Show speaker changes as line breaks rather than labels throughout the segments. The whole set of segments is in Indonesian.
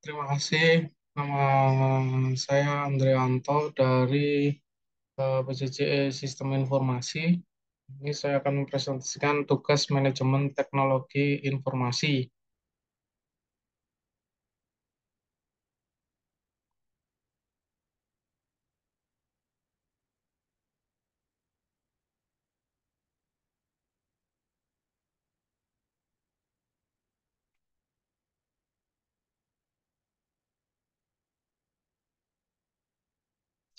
Terima kasih. Nama um, saya Andreanto dari uh, PCCE Sistem Informasi. Ini saya akan mempresentasikan tugas manajemen teknologi informasi.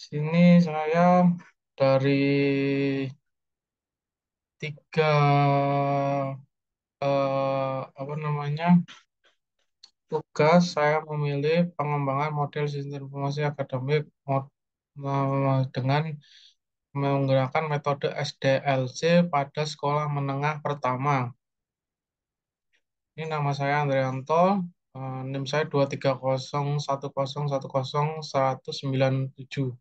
Sini saya dari tiga eh, apa namanya tugas saya memilih pengembangan model sistem informasi akademik dengan menggunakan metode SDLC pada sekolah menengah pertama. Ini nama saya Andrianto, eh, NIM saya 2301010197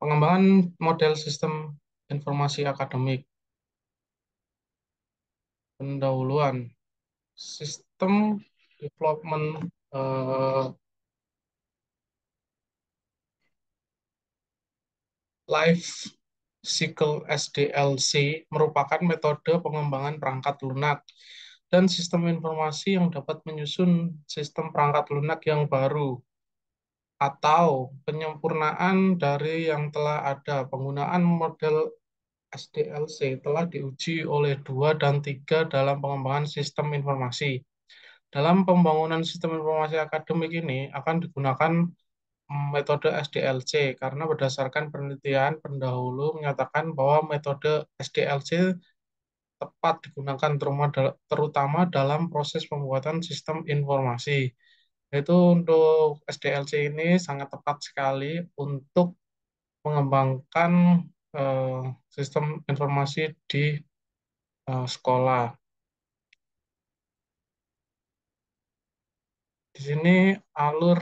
pengembangan model sistem informasi akademik. Pendahuluan sistem development uh, life cycle SDLC merupakan metode pengembangan perangkat lunak dan sistem informasi yang dapat menyusun sistem perangkat lunak yang baru atau penyempurnaan dari yang telah ada. Penggunaan model SDLC telah diuji oleh dua dan tiga dalam pengembangan sistem informasi. Dalam pembangunan sistem informasi akademik ini akan digunakan metode SDLC karena berdasarkan penelitian pendahulu menyatakan bahwa metode SDLC tepat digunakan terutama dalam proses pembuatan sistem informasi. Itu untuk SDLC ini sangat tepat sekali untuk mengembangkan uh, sistem informasi di uh, sekolah. Di sini alur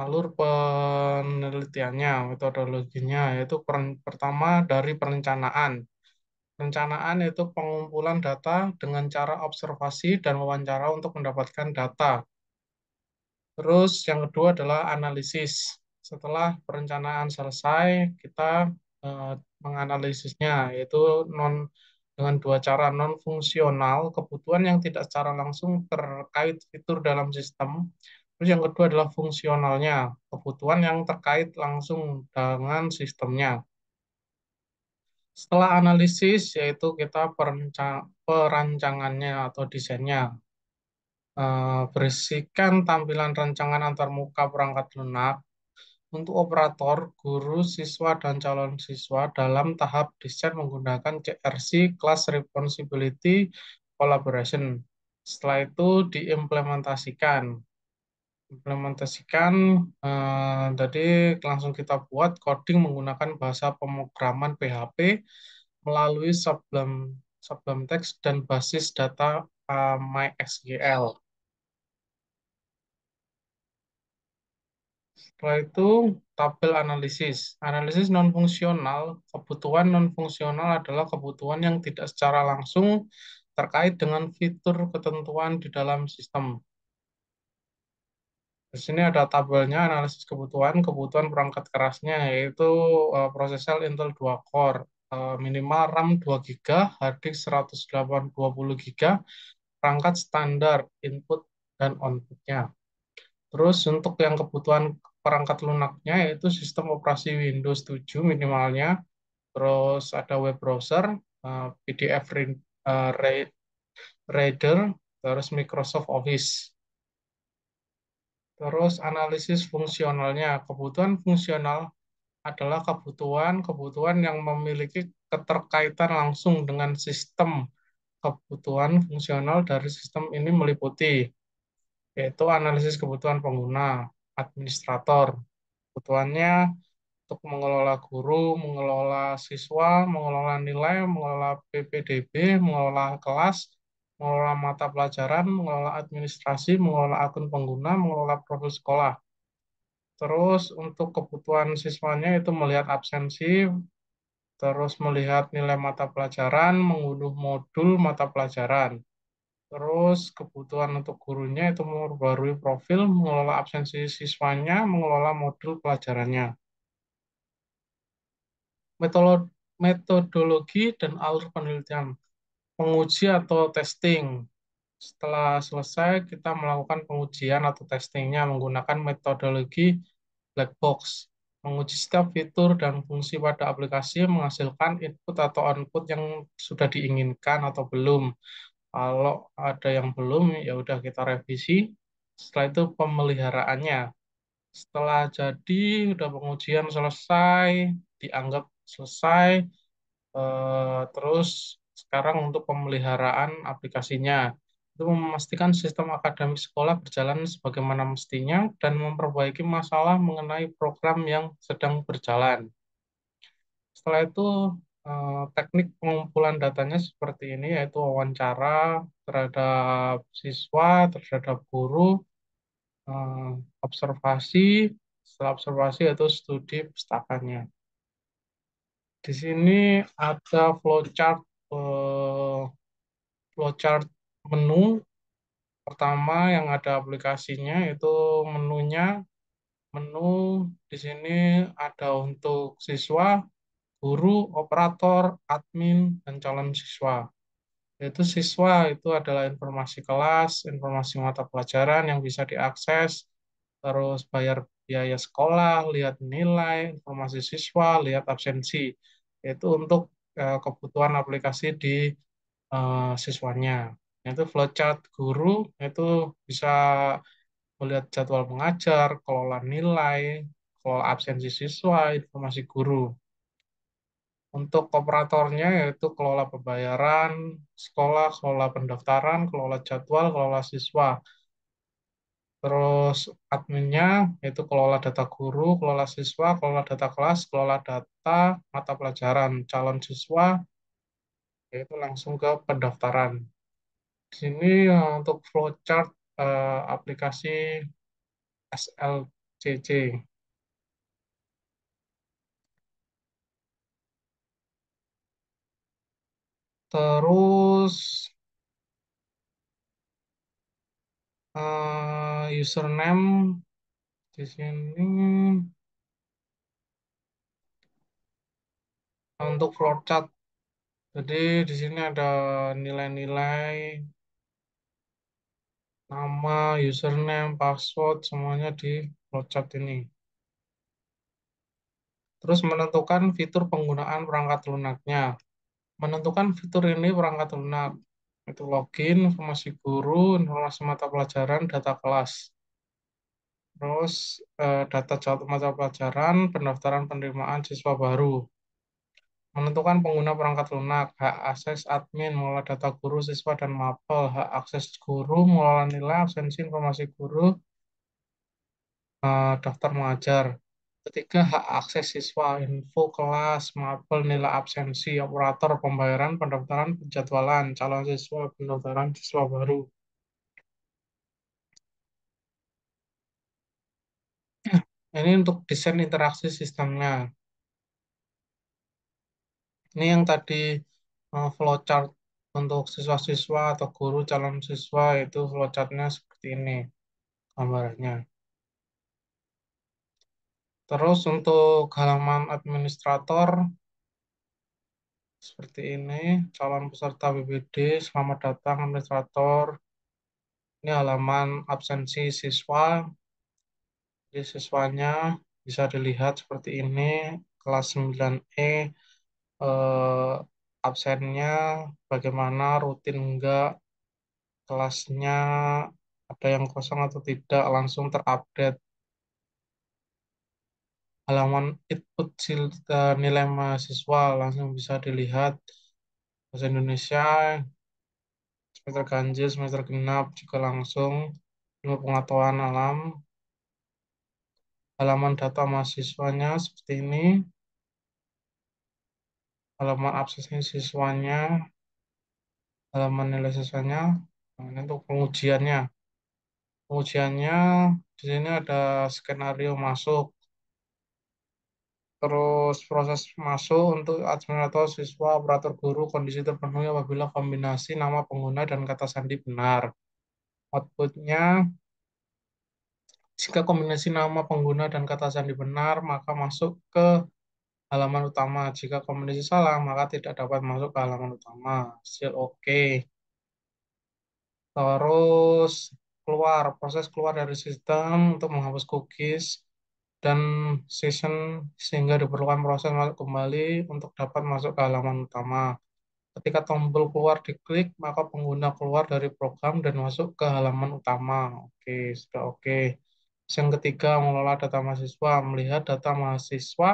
alur penelitiannya, metodologinya yaitu per, pertama dari perencanaan. Rencanaan itu pengumpulan data dengan cara observasi dan wawancara untuk mendapatkan data. Terus yang kedua adalah analisis. Setelah perencanaan selesai, kita eh, menganalisisnya yaitu non dengan dua cara non fungsional kebutuhan yang tidak secara langsung terkait fitur dalam sistem Terus yang kedua adalah fungsionalnya, kebutuhan yang terkait langsung dengan sistemnya. Setelah analisis, yaitu kita perancangannya atau desainnya. Eh, berisikan tampilan rancangan antarmuka perangkat lunak untuk operator, guru, siswa, dan calon siswa dalam tahap desain menggunakan CRC Class Responsibility Collaboration. Setelah itu diimplementasikan implementasikan uh, jadi langsung kita buat coding menggunakan bahasa pemrograman PHP melalui sublim sublim text dan basis data uh, MySQL. Setelah itu tabel analisis. Analisis non fungsional, kebutuhan non fungsional adalah kebutuhan yang tidak secara langsung terkait dengan fitur ketentuan di dalam sistem. Di sini ada tabelnya, analisis kebutuhan, kebutuhan perangkat kerasnya, yaitu uh, eh, prosesor Intel 2 core, uh, minimal RAM 2 GB, hard disk 120 GB, perangkat standar, input dan outputnya. Terus untuk yang kebutuhan perangkat lunaknya, yaitu sistem operasi Windows 7 minimalnya, terus ada web browser, uh, eh, PDF read, uh, read, reader, terus Microsoft Office. Terus analisis fungsionalnya. Kebutuhan fungsional adalah kebutuhan-kebutuhan yang memiliki keterkaitan langsung dengan sistem. Kebutuhan fungsional dari sistem ini meliputi yaitu analisis kebutuhan pengguna, administrator. Kebutuhannya untuk mengelola guru, mengelola siswa, mengelola nilai, mengelola PPDB, mengelola kelas, mengelola mata pelajaran, mengelola administrasi, mengelola akun pengguna, mengelola profil sekolah. Terus untuk kebutuhan siswanya itu melihat absensi, terus melihat nilai mata pelajaran, mengunduh modul mata pelajaran. Terus kebutuhan untuk gurunya itu memperbarui profil, mengelola absensi siswanya, mengelola modul pelajarannya. Metodologi dan alur penelitian penguji atau testing. Setelah selesai, kita melakukan pengujian atau testingnya menggunakan metodologi black box. Menguji setiap fitur dan fungsi pada aplikasi menghasilkan input atau output yang sudah diinginkan atau belum. Kalau ada yang belum, ya udah kita revisi. Setelah itu pemeliharaannya. Setelah jadi, udah pengujian selesai, dianggap selesai, eh, terus sekarang untuk pemeliharaan aplikasinya. Itu memastikan sistem akademik sekolah berjalan sebagaimana mestinya dan memperbaiki masalah mengenai program yang sedang berjalan. Setelah itu, eh, teknik pengumpulan datanya seperti ini, yaitu wawancara terhadap siswa, terhadap guru, eh, observasi, setelah observasi atau studi pustakanya. Di sini ada flowchart Eh, flowchart menu pertama yang ada aplikasinya itu menunya menu di sini ada untuk siswa, guru, operator, admin, dan calon siswa. Yaitu siswa itu adalah informasi kelas, informasi mata pelajaran yang bisa diakses, terus bayar biaya sekolah, lihat nilai, informasi siswa, lihat absensi. Yaitu untuk Eh, kebutuhan aplikasi di uh, siswanya. Yaitu flowchart guru, itu bisa melihat jadwal mengajar, kelola nilai, kelola absensi siswa, informasi guru. Untuk operatornya yaitu kelola pembayaran, sekolah, kelola pendaftaran, kelola jadwal, kelola siswa terus adminnya yaitu kelola data guru, kelola siswa, kelola data kelas, kelola data mata pelajaran calon siswa, yaitu langsung ke pendaftaran. Di sini eh, untuk flowchart eh, aplikasi SLCC. Terus eh, username di sini nah, untuk flowchart. Jadi di sini ada nilai-nilai nama, username, password semuanya di flowchart ini. Terus menentukan fitur penggunaan perangkat lunaknya. Menentukan fitur ini perangkat lunak itu login, informasi guru, informasi mata pelajaran, data kelas. Terus eh, data jadwal mata pelajaran, pendaftaran penerimaan siswa baru. Menentukan pengguna perangkat lunak, hak akses admin, mengelola data guru, siswa, dan mapel, hak akses guru, mengelola nilai, absensi, informasi guru, eh, daftar mengajar ketika hak akses siswa, info kelas, mapel, nilai absensi, operator, pembayaran, pendaftaran, penjadwalan, calon siswa, pendaftaran siswa baru. Nah, ini untuk desain interaksi sistemnya. Ini yang tadi eh, flowchart untuk siswa-siswa atau guru calon siswa itu flowchartnya seperti ini gambarnya Terus untuk halaman administrator seperti ini, calon peserta BPD, selamat datang administrator. Ini halaman absensi siswa. Jadi siswanya bisa dilihat seperti ini, kelas 9E eh, absennya bagaimana, rutin enggak, kelasnya ada yang kosong atau tidak, langsung terupdate halaman input nilai mahasiswa langsung bisa dilihat bahasa Indonesia semester ganjil semester genap juga langsung ilmu pengetahuan alam halaman data mahasiswanya seperti ini halaman absensi siswanya halaman nilai siswanya nah, ini untuk pengujiannya pengujiannya di sini ada skenario masuk terus proses masuk untuk admin atau siswa operator guru kondisi terpenuhi apabila kombinasi nama pengguna dan kata sandi benar. Outputnya, jika kombinasi nama pengguna dan kata sandi benar, maka masuk ke halaman utama. Jika kombinasi salah, maka tidak dapat masuk ke halaman utama. Hasil oke. Okay. Terus keluar, proses keluar dari sistem untuk menghapus cookies dan season sehingga diperlukan proses masuk kembali untuk dapat masuk ke halaman utama. Ketika tombol keluar diklik, maka pengguna keluar dari program dan masuk ke halaman utama. Oke, sudah oke. Yang ketiga, mengelola data mahasiswa. Melihat data mahasiswa,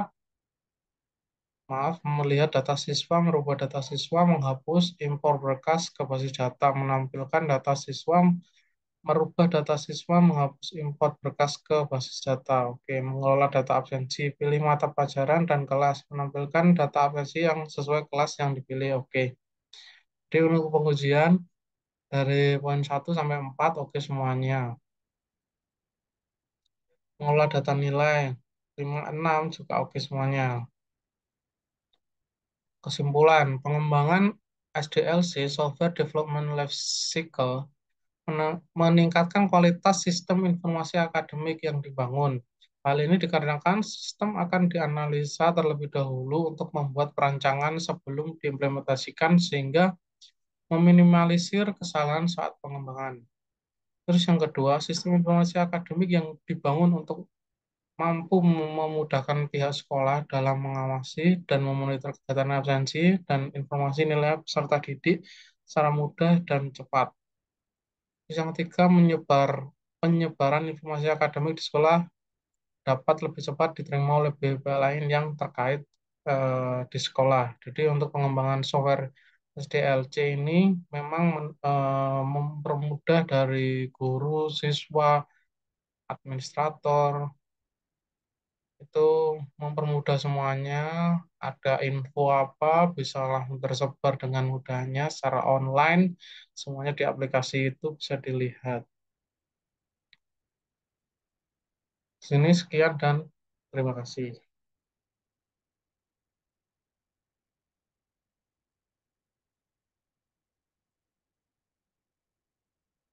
maaf, melihat data siswa, merubah data siswa, menghapus impor berkas ke basis data, menampilkan data siswa, merubah data siswa menghapus import berkas ke basis data. Oke, mengelola data absensi, pilih mata pelajaran dan kelas, menampilkan data absensi yang sesuai kelas yang dipilih. Oke. di untuk pengujian dari poin 1 sampai 4 oke semuanya. Mengelola data nilai 5 6 juga oke semuanya. Kesimpulan, pengembangan SDLC, Software Development Life Cycle, meningkatkan kualitas sistem informasi akademik yang dibangun. Hal ini dikarenakan sistem akan dianalisa terlebih dahulu untuk membuat perancangan sebelum diimplementasikan sehingga meminimalisir kesalahan saat pengembangan. Terus yang kedua, sistem informasi akademik yang dibangun untuk mampu memudahkan pihak sekolah dalam mengawasi dan memonitor kegiatan absensi dan informasi nilai peserta didik secara mudah dan cepat. Yang ketiga, menyebar penyebaran informasi akademik di sekolah dapat lebih cepat diterima oleh BP lain yang terkait e, di sekolah. Jadi untuk pengembangan software SDLC ini memang men, e, mempermudah dari guru, siswa, administrator, itu mempermudah semuanya. Ada info apa bisa langsung tersebar dengan mudahnya secara online. Semuanya di aplikasi itu bisa dilihat. Sini sekian dan terima kasih.